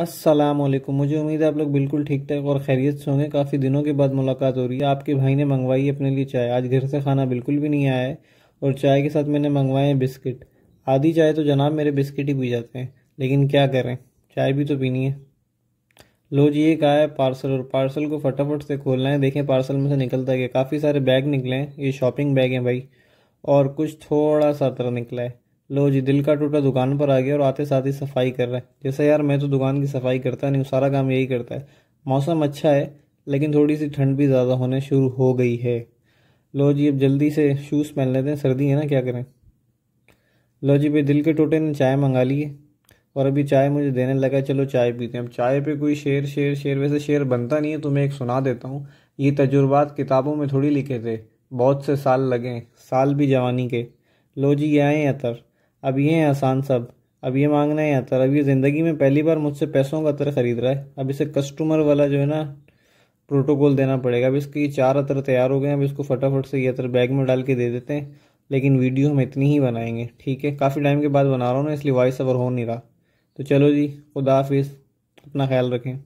अस्सलाम वालेकुम मुझे उम्मीद है आप लोग बिल्कुल ठीक ठाक और खैरियत से होंगे काफ़ी दिनों के बाद मुलाकात हो रही है आपके भाई ने मंगवाई अपने लिए चाय आज घर से खाना बिल्कुल भी नहीं आया है और चाय के साथ मैंने मंगवाए हैं बिस्किट आधी चाय तो जनाब मेरे बिस्किट ही पी जाते हैं लेकिन क्या करें चाय भी तो पीनी है लो जी एक आया पार्सल और पार्सल को फटाफट से खोलना है देखें पार्सल में से निकलता गया काफ़ी सारे बैग निकले हैं ये शॉपिंग बैग हैं भाई और कुछ थोड़ा सा तरह निकला है लो जी दिल का टूटा दुकान पर आ गया और आते साथ ही सफाई कर रहे हैं जैसा यार मैं तो दुकान की सफाई करता नहीं सारा काम यही करता है मौसम अच्छा है लेकिन थोड़ी सी ठंड भी ज़्यादा होने शुरू हो गई है लो जी अब जल्दी से शूज़ पहन लेते हैं सर्दी है ना क्या करें लो जी भाई दिल के टोटे ने चाय मंगा ली है और अभी चाय मुझे देने लगा चलो चाय पीते हैं अब चाय पे कोई शेर शेर शेर वैसे शेर बनता नहीं है तो मैं एक सुना देता हूँ ये तजुर्बात किताबों में थोड़ी लिखे थे बहुत से साल लगे साल भी जवानी के लो जी ये आए अतर अब ये है आसान सब अब ये मांगना है आता अब ये ज़िंदगी में पहली बार मुझसे पैसों का अतर ख़रीद रहा है अब इसे कस्टमर वाला जो है ना प्रोटोकॉल देना पड़ेगा अब इसके ये चार अतर तैयार हो गए हैं अब इसको फटाफट से ये अतर बैग में डाल के दे देते हैं लेकिन वीडियो हम इतनी ही बनाएंगे ठीक है काफ़ी टाइम के बाद बना रहा हूँ ना इसलिए वॉइस ओवर हो नहीं रहा तो चलो जी खुदा हाफिज़ अपना ख्याल रखें